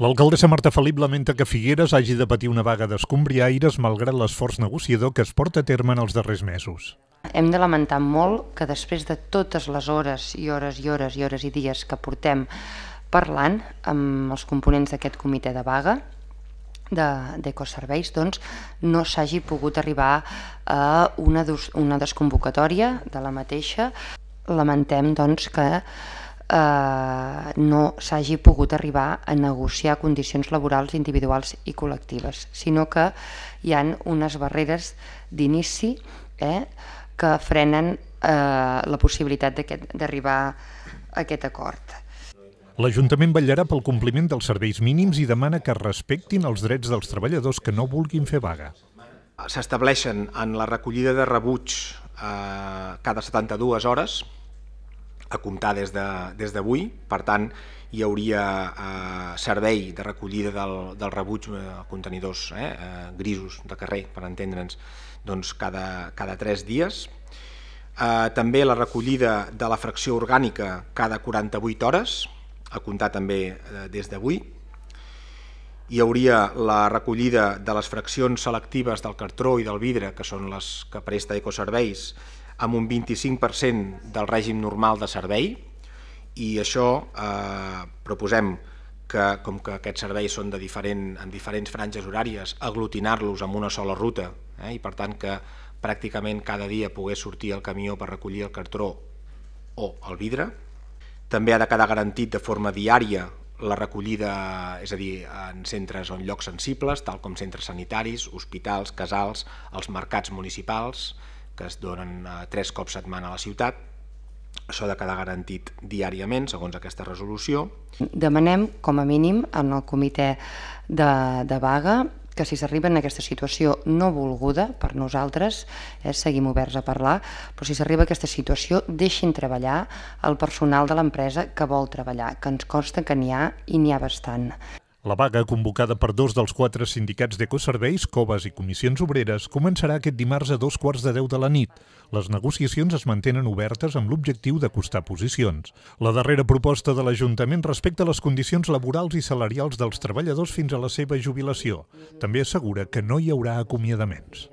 L'alcaldessa Marta Felip lamenta que Figueres hagi de patir una vaga d'escombriaires malgrat l'esforç negociador que es porta a terme en els darrers mesos. Hem de lamentar molt que després de totes les hores i hores i hores i hores i dies que portem parlant amb els components d'aquest comitè de vaga, d'Ecoserveis, de, doncs, no s'hagi pogut arribar a una, una desconvocatòria de la mateixa. Lamentem doncs, que eh, no s'hagi pogut arribar a negociar condicions laborals individuals i col·lectives, sinó que hi han unes barreres d'inici eh, que frenen eh, la possibilitat d'arribar a aquest acord. L'Ajuntament vetllarà pel compliment dels serveis mínims i demana que respectin els drets dels treballadors que no vulguin fer vaga. S'estableixen en la recollida de rebuig eh, cada 72 hores a comptar des d'avui, de, per tant hi hauria eh, servei de recollida del, del rebuig de eh, contenidors eh, eh, grisos de carrer, per entendre'ns, doncs cada, cada tres dies. Eh, també la recollida de la fracció orgànica cada 48 hores, a comptar també eh, des d'avui. Hi hauria la recollida de les fraccions selectives del cartró i del vidre, que són les que presta Ecoserveis, amb un 25% del règim normal de servei i això eh, proposem que, com que aquests serveis són de diferent, en diferents franges horàries, aglutinar-los amb una sola ruta eh, i per tant que pràcticament cada dia pogués sortir el camió per recollir el cartró o el vidre. També ha de quedar garantit de forma diària la recollida, és a dir, en centres o en llocs sensibles, tal com centres sanitaris, hospitals, casals, els mercats municipals, que es donen eh, tres cops setmana a la ciutat. Això ha de quedar garantit diàriament, segons aquesta resolució. Demanem, com a mínim, en el comitè de, de vaga que si s'arriba en aquesta situació no volguda per nosaltres, eh, seguim oberts a parlar, però si s'arriba a aquesta situació deixin treballar el personal de l'empresa que vol treballar, que ens consta que n'hi ha i n'hi ha bastant. La vaga convocada per dos dels quatre sindicats d'ecoserveis, coves i comissions obreres començarà aquest dimarts a dos quarts de deu de la nit. Les negociacions es mantenen obertes amb l'objectiu d'acostar posicions. La darrera proposta de l'Ajuntament respecta les condicions laborals i salarials dels treballadors fins a la seva jubilació. També assegura que no hi haurà acomiadaments.